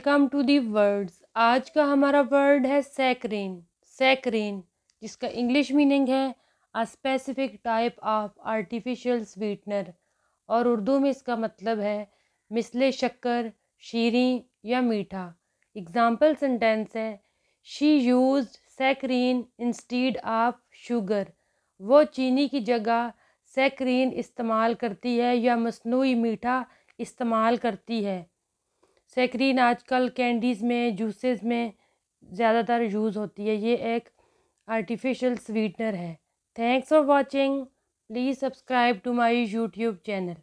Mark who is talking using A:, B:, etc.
A: welcome to the words आज का हमारा वर्ड है सैक्रेन सैक्रेन जिसका इंग्लिश मीनिंग है a specific type of artificial sweetener और उर्दू में इसका मतलब है मिसले शक्कर शीरी या मीठा एग्ज़ाम्पल सेंटेंस है she use saccharine instead of sugar वो चीनी की जगह सैक्रीन इस्तेमाल करती है या मसनू मीठा इस्तेमाल करती है सكرين আজকাল ক্যান্ডিসেস মে জুসেস মে জাদা তার ইউজ হোতি হ এ এক আর্টিফিশিয়াল সুইটনার হ thanks for watching please subscribe to my YouTube channel